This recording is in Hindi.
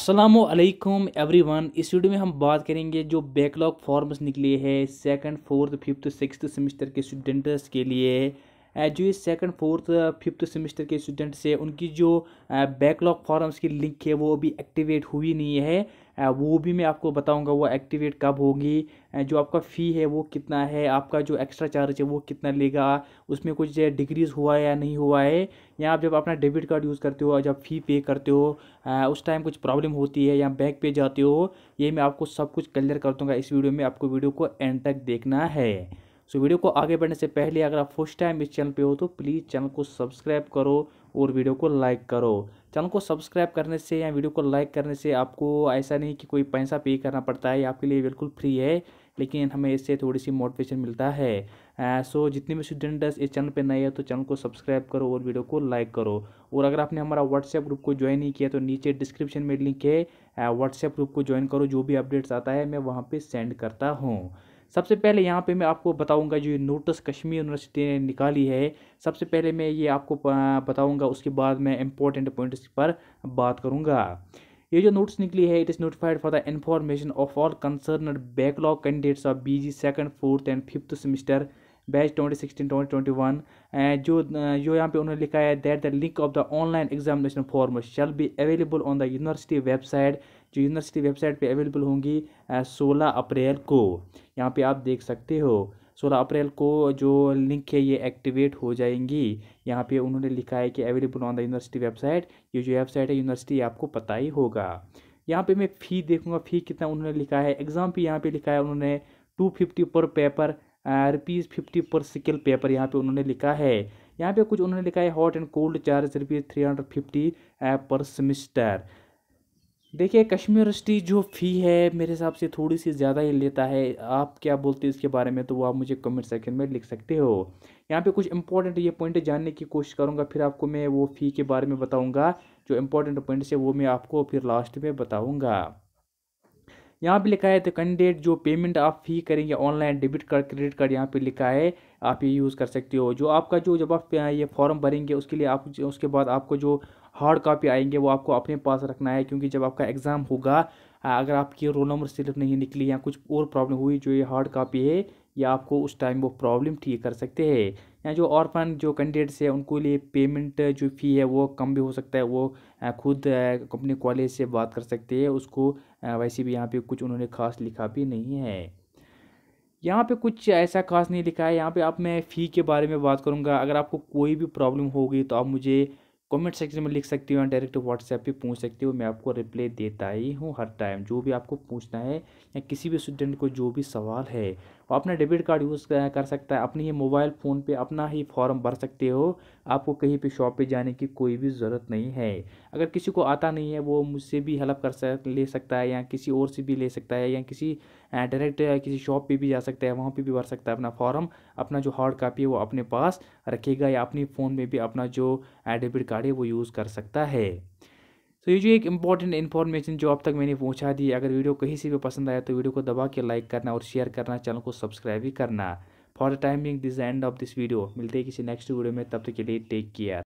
असलम वन इस वीडियो में हम बात करेंगे जो बैकलॉग फॉर्म्स निकले हैं second fourth fifth six semester के स्टूडेंट्स के लिए जो ये सेकंड फोर्थ फिफ्थ सेमेस्टर के स्टूडेंट्स हैं उनकी जो बैकलॉग फॉर्म्स की लिंक है वो अभी एक्टिवेट हुई नहीं है वो भी मैं आपको बताऊंगा वो एक्टिवेट कब होगी जो आपका फ़ी है वो कितना है आपका जो एक्स्ट्रा चार्ज है वो कितना लेगा उसमें कुछ डिग्रीज़ हुआ है या नहीं हुआ है या आप जब अपना डेबिट कार्ड यूज़ करते हो जब फ़ी पे करते हो उस टाइम कुछ प्रॉब्लम होती है या बैंक पे जाते हो ये मैं आपको सब कुछ क्लियर कर दूँगा इस वीडियो में आपको वीडियो को एंड तक देखना है सो वीडियो को आगे बढ़ने से पहले अगर आप फर्स्ट टाइम इस चैनल पे हो तो प्लीज़ चैनल को सब्सक्राइब करो और वीडियो को लाइक करो चैनल को सब्सक्राइब करने से या वीडियो को लाइक करने से आपको ऐसा नहीं कि कोई पैसा पे करना पड़ता है आपके लिए बिल्कुल फ्री है लेकिन हमें इससे थोड़ी सी मोटिवेशन मिलता है सो so, जितने भी स्टूडेंट्स इस चैनल पे नए हैं तो चैनल को सब्सक्राइब करो और वीडियो को लाइक करो और अगर आपने हमारा व्हाट्सएप ग्रुप को ज्वाइन नहीं किया तो नीचे डिस्क्रिप्शन में लिंक है व्हाट्सएप ग्रुप को ज्वाइन करो जो भी अपडेट्स आता है मैं वहाँ पर सेंड करता हूँ सबसे पहले यहाँ पे मैं आपको बताऊँगा जो नोटिस कश्मीर यूनिवर्सिटी ने निकाली है सबसे पहले मैं ये आपको बताऊँगा उसके बाद मैं इंपॉर्टेंट पॉइंट्स पर बात करूँगा ये जो नोट्स निकली है it is notified for the information of all concerned backlog candidates of B G second fourth and fifth semester batch twenty sixteen twenty twenty one and जो जो यहाँ पे उन्होंने लिखा है that the link of the online examination form shall be available on the university website जो यूनिवर्सिटी वेबसाइट पे अवेलेबल होंगी सोलह अप्रैल को यहाँ पे आप देख सकते हो सोलह अप्रैल को जो लिंक है ये एक्टिवेट हो जाएंगी यहाँ पे उन्होंने लिखा है कि available on the university website ये जो वेबसाइट है यूनिवर्सिटी आपको पता ही होगा यहाँ पे मैं फ़ी देखूँगा फ़ी कितना उन्होंने लिखा है एग्ज़ाम पे यहाँ पे लिखा है उन्होंने two fifty per paper rupees fifty per सिकल पेपर यहाँ पे उन्होंने लिखा है यहाँ पे कुछ उन्होंने लिखा है hot and cold charge rupees three hundred fifty per semester देखिए कश्मीर यूनिवर्सिटी जो फ़ी है मेरे हिसाब से थोड़ी सी ज़्यादा ही लेता है आप क्या बोलते हैं इसके बारे में तो वो आप मुझे कमेंट सेक्शन में लिख सकते हो यहाँ पे कुछ इंपॉर्टेंट ये पॉइंट जानने की कोशिश करूँगा फिर आपको मैं वो फ़ी के बारे में बताऊँगा जो इंपॉर्टेंट पॉइंट्स है वो मैं आपको फिर लास्ट में बताऊँगा यहाँ पे लिखा है तो कैंडिडेट जो पेमेंट आप फी करेंगे online debit card credit card यहाँ पे लिखा है आप ये यूज़ कर सकते हो जो आपका जो जब आप ये फॉर्म भरेंगे उसके लिए आप उसके बाद आपको जो हार्ड कापी आएंगे वो आपको अपने पास रखना है क्योंकि जब आपका एग्ज़ाम होगा अगर आपकी रोल नंबर सिर्फ नहीं निकली या कुछ और प्रॉब्लम हुई जो ये हार्ड कापी है या आपको उस टाइम वो प्रॉब्लम ठीक कर सकते हैं या जो ऑर्फन जो कैंडिडेट्स हैं उनको लिए पेमेंट जो फ़ी है वो कम भी हो सकता है वो खुद अपने कॉलेज से बात कर सकते हैं उसको वैसे भी यहाँ पे कुछ उन्होंने खास लिखा भी नहीं है यहाँ पे कुछ ऐसा खास नहीं लिखा है यहाँ पे आप मैं फ़ी के बारे में बात करूँगा अगर आपको कोई भी प्रॉब्लम होगी तो आप मुझे कमेंट सेक्शन में लिख सकते हो या डायरेक्ट व्हाट्सएप पे पूछ सकते हो मैं आपको रिप्लाई देता ही हूँ हर टाइम जो भी आपको पूछना है या किसी भी स्टूडेंट को जो भी सवाल है वो अपना डेबिट कार्ड यूज़ कर सकता है अपने ही मोबाइल फ़ोन पे अपना ही फॉर्म भर सकते हो आपको कहीं पे शॉप पे जाने की कोई भी ज़रूरत नहीं है अगर किसी को आता नहीं है वो मुझसे भी हेल्प कर सक ले सकता है या किसी और से भी ले सकता है या किसी डायरेक्ट किसी शॉप पे भी जा सकता है वहाँ पे भी भर सकता है अपना फॉर्म अपना जो हार्ड कापी है वो अपने पास रखेगा या अपने फ़ोन में भी अपना जो डेबिट कार्ड है वो यूज़ कर सकता है तो ये जो एक इंपॉर्टेंट इन्फॉर्मेशन जो अब तक मैंने पहुंचा दी अगर वीडियो कहीं से भी पसंद आया तो वीडियो को दबा के लाइक करना और शेयर करना चैनल को सब्सक्राइब भी करना for the timing this end of this video मिलते हैं किसी नेक्स्ट वीडियो में तब तक के लिए टेक केयर